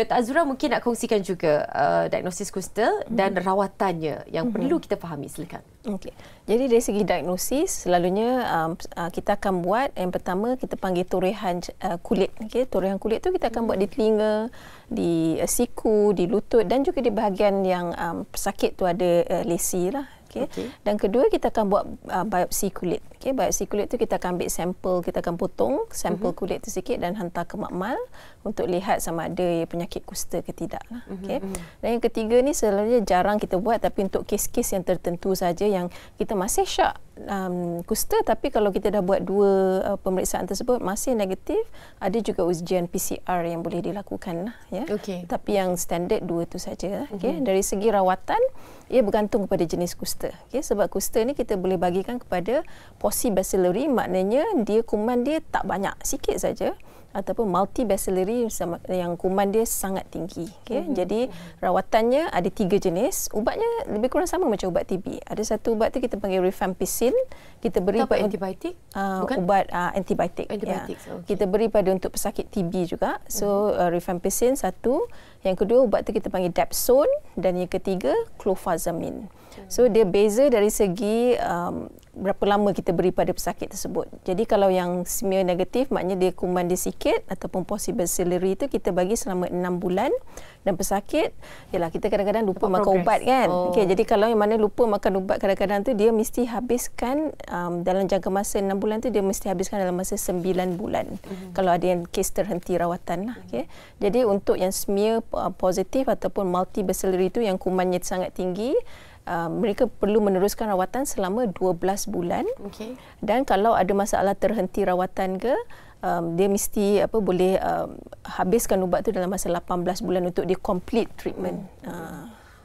Dr. Azura mungkin nak kongsikan juga uh, diagnosis kusta dan mm-hmm. rawatannya yang mm-hmm. perlu kita fahami silakan. Okay, Jadi dari segi diagnosis selalunya um, uh, kita akan buat yang pertama kita panggil torehan uh, kulit. Okey, torehan kulit tu kita akan mm-hmm. buat di mhm. telinga, di uh, siku, di lutut dan juga di bahagian yang um, sakit tu ada uh, lesi lah okey okay. dan kedua kita akan buat uh, biopsi kulit okey biopsi kulit tu kita akan ambil sampel kita akan potong sampel uh-huh. kulit tu sikit dan hantar ke makmal untuk lihat sama ada penyakit kusta ke tidak lah. Mhm, okey uh-huh. dan yang ketiga ni sebenarnya jarang kita buat tapi untuk kes-kes yang tertentu saja yang kita masih syak um, kusta tapi kalau kita dah buat dua uh, pemeriksaan tersebut masih negatif ada juga ujian PCR yang boleh dilakukan lah, ya okay. tapi yang standard dua tu saja okey mm-hmm. dari segi rawatan ia bergantung kepada jenis kusta okey sebab kusta ni kita boleh bagikan kepada possibacillary maknanya dia kuman dia tak banyak sikit saja ataupun multi multibacillary yang kuman dia sangat tinggi okey mm-hmm. jadi rawatannya ada tiga jenis ubatnya lebih kurang sama macam ubat TB ada satu ubat tu kita panggil rifampicin vaksin kita beri pada antibiotik uh, ah, ubat uh, ah, antibiotik ya. Oh, okay. kita beri pada untuk pesakit TB juga so mhm. uh, rifampicin satu yang kedua ubat tu kita panggil dapsone dan yang ketiga clofazamine hmm. so dia beza dari segi um, berapa lama kita beri pada pesakit tersebut. Jadi kalau yang smear negatif maknanya dia kuman dia sikit ataupun possible salary itu kita bagi selama enam bulan dan pesakit ialah kita kadang-kadang lupa Tepat makan ubat kan. Oh. Okey jadi kalau yang mana lupa makan ubat kadang-kadang tu dia mesti habiskan um, dalam jangka masa enam bulan tu dia mesti habiskan dalam masa sembilan bulan. Mm-hmm. Kalau ada yang kes terhenti rawatan lah. Okay. Jadi untuk yang smear uh, positif ataupun multi bacillary itu yang kumannya sangat tinggi uh, mereka perlu meneruskan rawatan selama 12 bulan. Okay. Dan kalau ada masalah terhenti rawatan ke, um, dia mesti apa boleh um, habiskan ubat tu dalam masa 18 bulan untuk dia complete treatment. Hmm. Uh,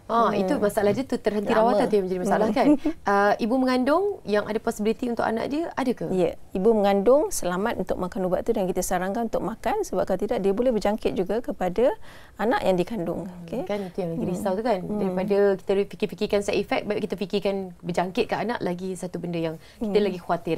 Ah, hmm. Itu masalah dia tu terhenti Lama. rawatan tu yang menjadi masalah hmm. kan. Uh, ibu mengandung yang ada possibility untuk anak dia, ada ke? Ya, ibu mengandung selamat untuk makan ubat tu dan kita sarankan untuk makan sebab kalau tidak dia boleh berjangkit juga kepada anak yang dikandung. Hmm. Okay. Kan itu yang lagi hmm. risau hmm. tu kan. Hmm. Daripada kita fikir-fikirkan side effect, baik kita fikirkan berjangkit ke anak lagi satu benda yang kita hmm. lagi khawatir.